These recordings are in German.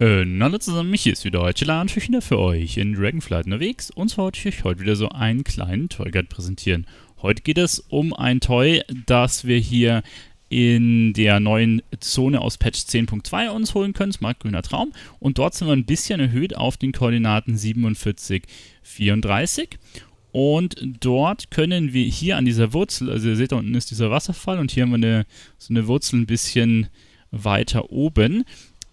Äh, hallo zusammen, mich ist wieder heute Lan Schüchner für euch in Dragonflight unterwegs und zwar wollte ich euch heute wieder so einen kleinen Toy Guide präsentieren. Heute geht es um ein Toy, das wir hier in der neuen Zone aus Patch 10.2 uns holen können, Smart Grüner Traum und dort sind wir ein bisschen erhöht auf den Koordinaten 47, 34 und dort können wir hier an dieser Wurzel, also ihr seht da unten ist dieser Wasserfall und hier haben wir eine, so eine Wurzel ein bisschen weiter oben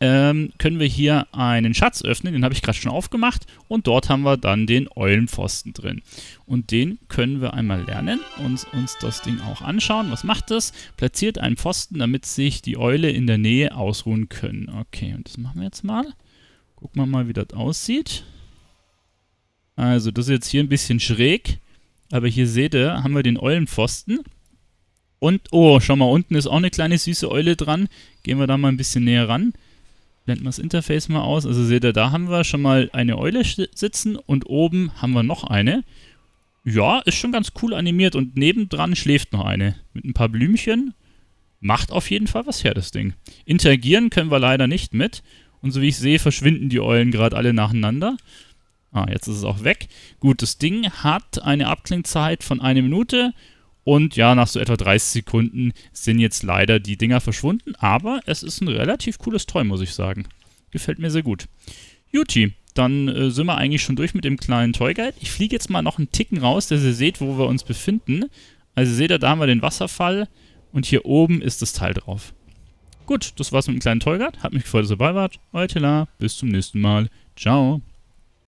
ähm, können wir hier einen Schatz öffnen, den habe ich gerade schon aufgemacht und dort haben wir dann den Eulenpfosten drin. Und den können wir einmal lernen und uns das Ding auch anschauen. Was macht das? Platziert einen Pfosten, damit sich die Eule in der Nähe ausruhen können. Okay, und das machen wir jetzt mal. Gucken wir mal, wie das aussieht. Also das ist jetzt hier ein bisschen schräg, aber hier seht ihr, haben wir den Eulenpfosten. Und, oh, schau mal, unten ist auch eine kleine süße Eule dran. Gehen wir da mal ein bisschen näher ran blenden wir das Interface mal aus. Also seht ihr, da haben wir schon mal eine Eule sitzen und oben haben wir noch eine. Ja, ist schon ganz cool animiert und nebendran schläft noch eine mit ein paar Blümchen. Macht auf jeden Fall was her, das Ding. Interagieren können wir leider nicht mit. Und so wie ich sehe, verschwinden die Eulen gerade alle nacheinander. Ah, jetzt ist es auch weg. Gut, das Ding hat eine Abklingzeit von einer Minute und ja, nach so etwa 30 Sekunden sind jetzt leider die Dinger verschwunden, aber es ist ein relativ cooles Toy, muss ich sagen. Gefällt mir sehr gut. Juti, dann äh, sind wir eigentlich schon durch mit dem kleinen Toy Guide. Ich fliege jetzt mal noch einen Ticken raus, dass ihr seht, wo wir uns befinden. Also seht ihr, da haben wir den Wasserfall und hier oben ist das Teil drauf. Gut, das war's mit dem kleinen Toy Guide. Hat mich gefreut, dass ihr dabei wart. Euer Tela, bis zum nächsten Mal. Ciao.